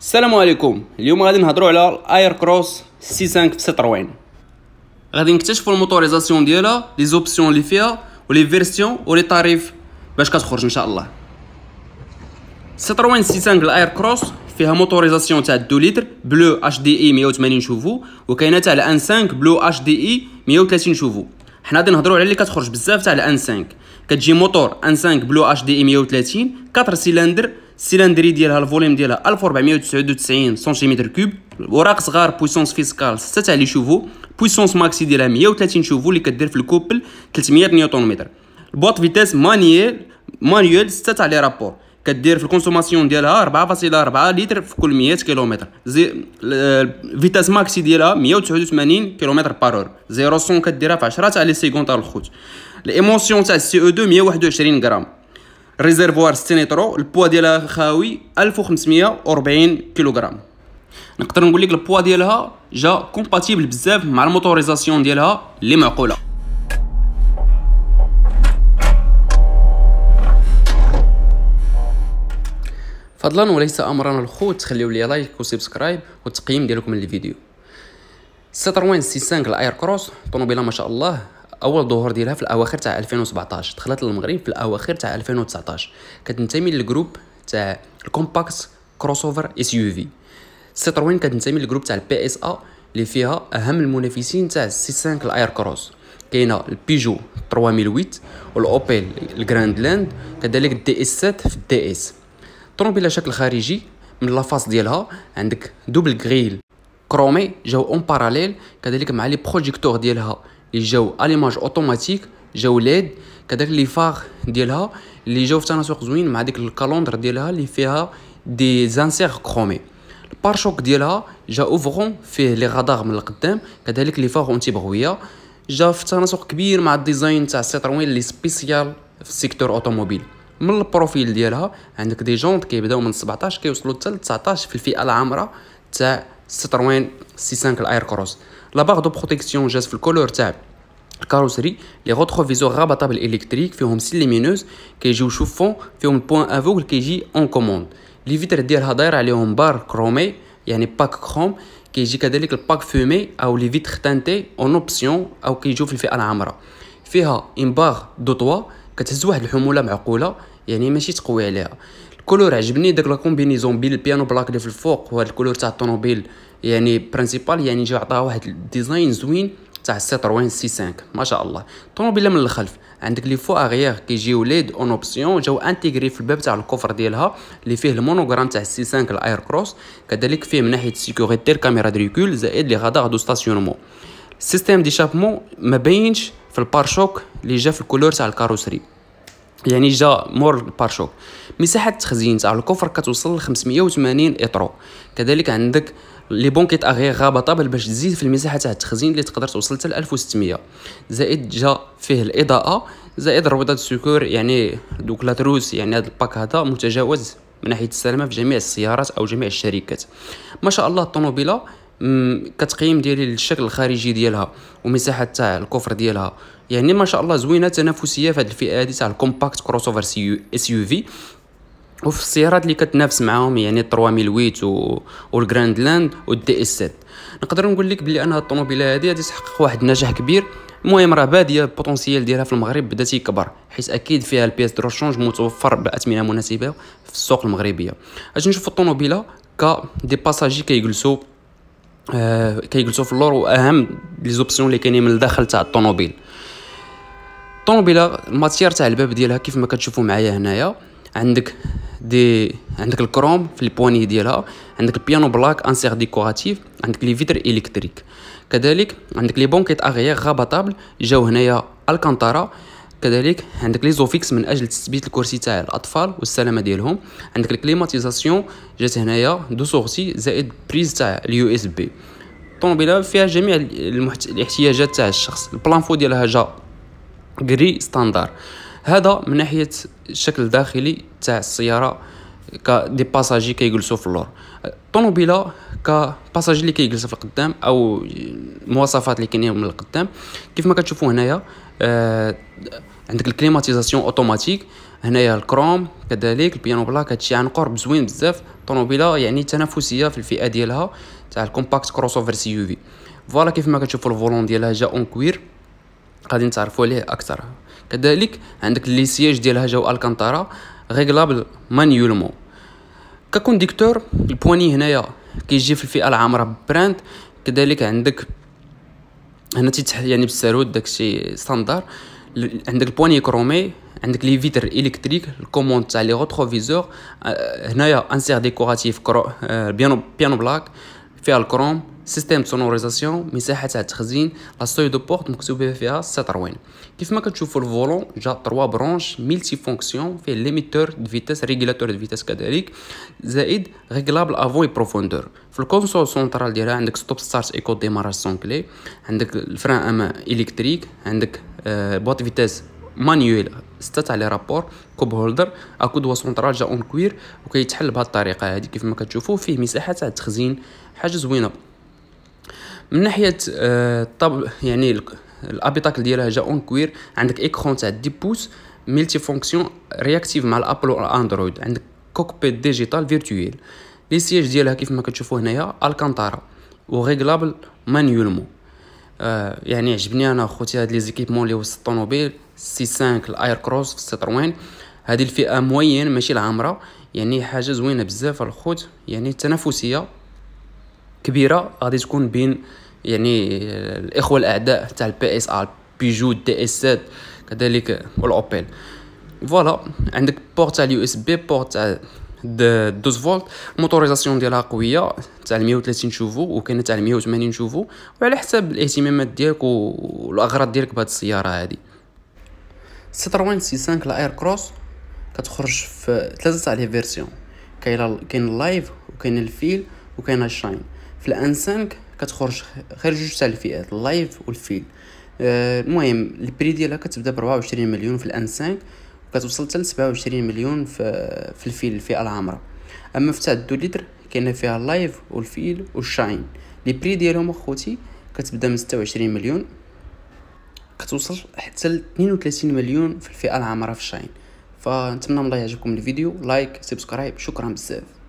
السلام عليكم اليوم غادي نهضروا على الاير كروس سي 5 في سيتروين غادي نكتشفوا الموتوريزاسيون ديالها لي زوبسيون اللي فيها ولي فيرسيون ولي طاريف باش كتخرج ان شاء الله سيتروين سي 5 الاير كروس فيها موتوريزاسيون تاع 2 لتر بلو اش دي اي 180 شوفو وكاينه تاع الان 5 بلو اش دي اي 130 شوفو حنا غادي نهضروا على اللي كتخرج بزاف تاع الان 5 كتجي موتور ان 5 بلو اش دي اي 130 4 سيلندر سيلندري ديالها الفوليم ديالها 1499 سنتيمتر كوب وراق صغار بويسونس فيسكال 6 تاع لي شوفو بويسونس ماكسي ديالها 130 شوفو اللي كدير في الكوبل 300 نيوتن متر البواط فيتاس مانييل مانيوال 6 تاع لي رابور كدير في الكونسوماسيون ديالها 4.4 لتر في كل 100 كيلومتر زي فيتاس ماكسي ديالها 189 كيلومتر بارور زيرو 100 كديرها في 10 تاع لي سيكوند تاع الخوت الايموسيون تاع السي او 2 121 غرام ريزيرفوار 60 نيترو البوا ديالها خاوي 1540 كيلوغرام نقدر نقول لك البوا ديالها جا كومباتيبل بزاف مع الموتوريزاسيون ديالها اللي معقوله فضلا وليس امرا الخوت تخليو لي لايك وسبسكرايب والتقييم ديالكم للفيديو ستروين سي 5 الاير كروس طوموبيله ما شاء الله اول ظهور ديالها في الاواخر تاع 2017 دخلت للمغرب في الاواخر تاع 2019 كتنتمي للجروب تاع الكومباكت كروس اوفر اس يو في سيتروين كتنتمي للجروب تاع البي اس ا اللي فيها اهم المنافسين تاع سي 5 الاير كروس كاينه البيجو 3008 والاوبيل الجراند لاند كذلك الدي اس 7 في الدي اس طوموبيل شكل خارجي من لافاس ديالها عندك دوبل غريل كرومي جاو اون باراليل كذلك مع لي بروجيكتور ديالها اللي جاو اليماج اوتوماتيك جاو ليد كذاك لي فار ديالها اللي جاو في تناسق زوين مع ديك الكالوندر ديالها اللي فيها دي زانسيغ كرومي البارشوك ديالها جا اوفغون فيه لي غادار من القدام كذلك لي فار اونتي بغويه جا في تناسق كبير مع الديزاين تاع سيتروين اللي سبيسيال في السيكتور اوتوموبيل من البروفيل ديالها عندك دي جونت كيبداو من 17 كيوصلوا حتى ل 19 في الفئه العامره تاع سيتروين سي 5 الاير كروس La barre de protection se trouve dans la couleur de la carrosserie les contient rabattables électriques qui sont the qui jouent fond qui point qui est en commande Les vitres qui la présentes sont des barres cest ou les vitres en option ou qui jouent dans le à l'arbre Elle une barre de toit qui a rien de La couleur combinaison piano black, qui la couleur de يعني برينسيبال يعني جا عطاها واحد ديزاين زوين تاع السيتروين سي 5 ما شاء الله طوموبيل من الخلف عندك لي فو اغيير كيجيو ليد اون اوبسيون جاو انتيغري في الباب تاع الكوفر ديالها اللي فيه المونوغرام تاع السي 5 الاير كروس كذلك فيه من ناحيه سيكوريتي الكاميرا دريكول زائد لي غادار دو ستاسيونمون السيستيم ديشابمون ما باينش في البارشوك اللي جا في الكولور تاع الكاروسري يعني جا مور البارشوك مساحه التخزين تاع الكوفر كتوصل ل 580 اطرو كذلك عندك لي بونكيت اغيغ غابه باش تزيد في المساحه تاع التخزين اللي تقدر توصل حتى ل 1600 زائد جا فيه الاضاءه زائد رويضه السكور يعني دوك لاتروس يعني هذا الباك هذا متجاوز من ناحيه السلامه في جميع السيارات او جميع الشركات ما شاء الله الطوموبيله كتقييم ديالي للشكل الخارجي ديالها ومساحه تاع الكفر ديالها يعني ما شاء الله زوينه تنافسيه في هذه الفئه هذه تاع الكومباكت كروس اوفر اس يو في وفي السيارات اللي كتنافس معاهم يعني 3008 و... والجراند لاند والدي اس 7 نقدر نقول لك بلي ان هاد الطوموبيله هادي غادي تحقق واحد النجاح كبير المهم راه باديه البوتونسييل ديالها في المغرب بدا تيكبر حيت اكيد فيها البيس دو شونج متوفر باثمنه مناسبه في السوق المغربيه اجي نشوف الطوموبيله ك دي باساجي كيجلسوا آه كيجلسوا في اللور واهم لي زوبسيون اللي كاينين من الداخل تاع الطوموبيل الطوموبيله الماتير تاع الباب ديالها كيف ما كتشوفوا معايا هنايا عندك دي عندك الكروم في البواني ديالها عندك البيانو بلاك انسير ديكوراتيف عندك لي فيتر الكتريك كذلك عندك لي بونكيت اغيير غابطابل جاو هنايا الكانتارا كذلك عندك لي زوفيكس من اجل تثبيت الكرسي تاع الاطفال والسلامه ديالهم عندك الكليماتيزاسيون جات هنايا دو سورسي زائد بريز تاع اليو اس بي الطوموبيله فيها جميع المحت... الاحتياجات تاع الشخص البلانفو ديالها جا غري ستاندار هذا من ناحيه الشكل الداخلي تاع السياره دي باساجي كيجلسوا في اللور الطوموبيله كباساجي اللي كيجلس في القدام او المواصفات اللي كاينين من القدام كيف ما كتشوفوا هنايا آه عندك الكليماتيزاسيون اوتوماتيك هنايا الكروم كذلك البيانو بلاك هادشي عن يعني قرب زوين بزاف الطوموبيله يعني تنافسيه في الفئه ديالها تاع الكومباكت كروس اوفر سي يو في فوالا كيف ما كتشوفوا الفولون ديالها جا اون كوير غادي نتعرفوا عليه اكثر كذلك عندك لي سياج ديالها جاو الكانتارا ريغلابل مانيولمون ككونديكتور البواني هنايا كيجي في الفئه العامره براند كذلك عندك هنا تيتح يعني بالسارود داكشي ستاندار عندك البواني كرومي عندك لي فيتر الكتريك الكوموند تاع لي روتروفيزور آه، هنايا انسير ديكوراتيف كرو آه، بيانو بيانو بلاك فيها الكروم سيستيم سونوريزاسيون مساحه تاع التخزين لا سوي دو بورت مكتوبه فيها ست روين كيف ما كتشوفوا الفولون جا 3 برونش ملتي فونكسيون فيه ليميتور دو فيتاس ريغولاتور دو فيتاس كذلك زائد ريغلابل افون بروفوندور في الكونسول سونترال ديالها عندك ستوب ستارت ايكو ديماراج سون كلي عندك الفران اما الكتريك عندك بوات فيتاس مانيويل ستة تاع لي رابور كوب هولدر دو سونترال جا اون كوير وكيتحل بهذه الطريقه هذه كيف ما كتشوفوا فيه مساحه تاع التخزين حاجه زوينه من ناحيه الطابل آه، يعني الابيتاكل ديالها جا اون كوير عندك ايكرون تاع دي بوس ملتي فونكسيون رياكتيف مع الابل الاندرويد عندك كوكبيت ديجيتال فيرتويل لي سياج ديالها كيف ما كتشوفوا هنايا الكانتارا وغيغلابل مانيولمون يعني عجبني انا خوتي هاد لي زيكيبمون اللي وسط الطوموبيل سي 5 الاير كروس في سيتروين هذه الفئه موين ماشي العامره يعني حاجه زوينه بزاف الخوت يعني التنافسيه كبيره غادي تكون بين يعني الاخوه الاعداء تاع البي اس ار بيجو دي اس ات كذلك والاوبل فوالا عندك بورت تاع اليو اس بي بورت تاع 12 فولت موتوريزاسيون ديالها قويه تاع 130 شوفو وكاينه تاع 180 شوفو وعلى حسب الاهتمامات ديالك والاغراض ديالك بهاد السياره هادي سيتروين سي 5 لاير كروس كتخرج في ثلاثه تاع لي فيرسيون كاين اللايف وكاين الفيل وكاين الشاين في الان 5 كتخرج غير جوج تاع الفئات اللايف والفيل آه، المهم البري ديالها كتبدا ب 24 مليون في الان 5 وكتوصل حتى ل 27 مليون في في الفيل الفئه العامره اما في تاع الدوليتر كاين فيها اللايف والفيل والشاين لي بري ديالهم اخوتي كتبدا من 26 مليون كتوصل حتى ل 32 مليون في الفئه العامره في الشاين فنتمنى من الله يعجبكم الفيديو لايك سبسكرايب شكرا بزاف